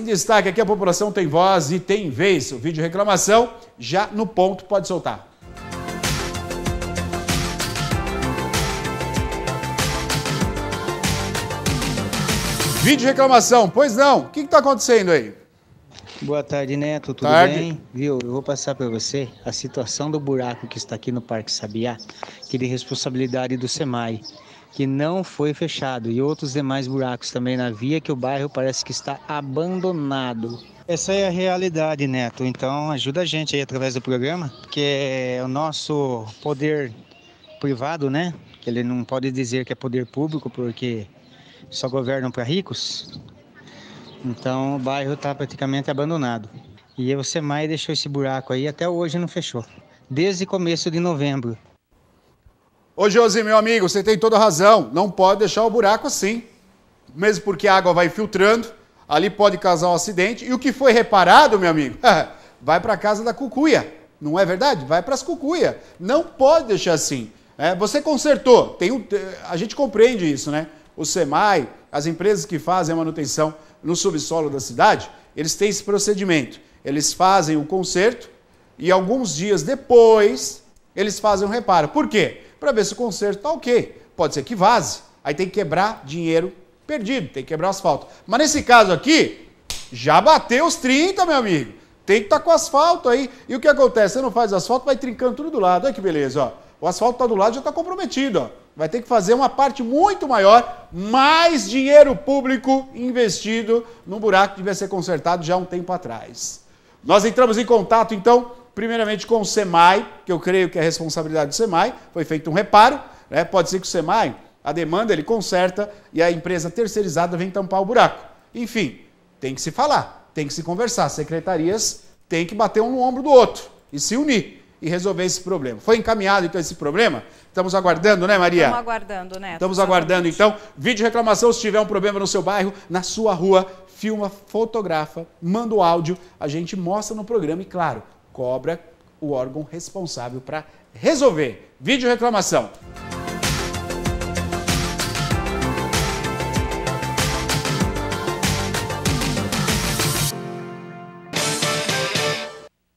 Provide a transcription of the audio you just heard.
Em destaque aqui, a população tem voz e tem vez. O vídeo reclamação já no ponto pode soltar. Vídeo reclamação, pois não, o que está acontecendo aí? Boa tarde, Neto, tudo tarde. bem? Viu, eu vou passar para você a situação do buraco que está aqui no Parque Sabiá, que de responsabilidade do SEMAI que não foi fechado e outros demais buracos também na via que o bairro parece que está abandonado. Essa é a realidade, Neto. Então ajuda a gente aí através do programa, porque é o nosso poder privado, né? Que ele não pode dizer que é poder público porque só governam para ricos. Então o bairro está praticamente abandonado. E o Semai deixou esse buraco aí até hoje não fechou. Desde começo de novembro. Ô Josi, meu amigo, você tem toda razão. Não pode deixar o buraco assim. Mesmo porque a água vai filtrando, ali pode causar um acidente. E o que foi reparado, meu amigo, vai para a casa da cucuia. Não é verdade? Vai para as cucuia. Não pode deixar assim. É, você consertou. Tem um, a gente compreende isso, né? O SEMAI, as empresas que fazem a manutenção no subsolo da cidade, eles têm esse procedimento. Eles fazem o conserto e alguns dias depois eles fazem o reparo. Por quê? para ver se o conserto está ok. Pode ser que vaze. Aí tem que quebrar dinheiro perdido, tem que quebrar asfalto. Mas nesse caso aqui, já bateu os 30, meu amigo. Tem que estar tá com asfalto aí. E o que acontece? Você não faz asfalto, vai trincando tudo do lado. Olha que beleza, ó. O asfalto está do lado já está comprometido, ó. Vai ter que fazer uma parte muito maior, mais dinheiro público investido num buraco que devia ser consertado já há um tempo atrás. Nós entramos em contato, então, primeiramente com o SEMAI, que eu creio que é responsabilidade do SEMAI, foi feito um reparo, né? pode ser que o SEMAI, a demanda ele conserta e a empresa terceirizada vem tampar o buraco. Enfim, tem que se falar, tem que se conversar, secretarias têm que bater um no ombro do outro e se unir e resolver esse problema. Foi encaminhado então esse problema? Estamos aguardando, né, Maria? Estamos aguardando, né? Estamos aguardando. Então, vídeo reclamação se tiver um problema no seu bairro, na sua rua, filma, fotografa, manda o áudio, a gente mostra no programa e claro, cobra o órgão responsável para resolver. Vídeo reclamação.